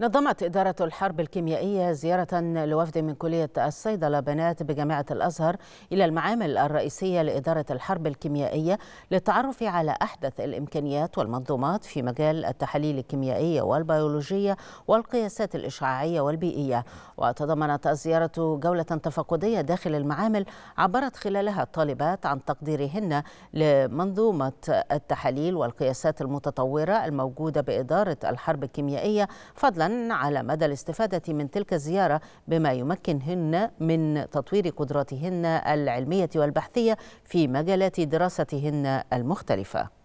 نظمت إدارة الحرب الكيميائية زيارة لوفد من كلية الصيدلة بنات بجامعة الأزهر إلى المعامل الرئيسية لإدارة الحرب الكيميائية للتعرف على أحدث الإمكانيات والمنظومات في مجال التحاليل الكيميائية والبيولوجية والقياسات الإشعاعية والبيئية وتضمنت الزيارة جولة تفقدية داخل المعامل عبرت خلالها الطالبات عن تقديرهن لمنظومة التحاليل والقياسات المتطورة الموجودة بإدارة الحرب الكيميائية فضلا على مدى الاستفادة من تلك الزيارة بما يمكنهن من تطوير قدراتهن العلمية والبحثية في مجالات دراستهن المختلفة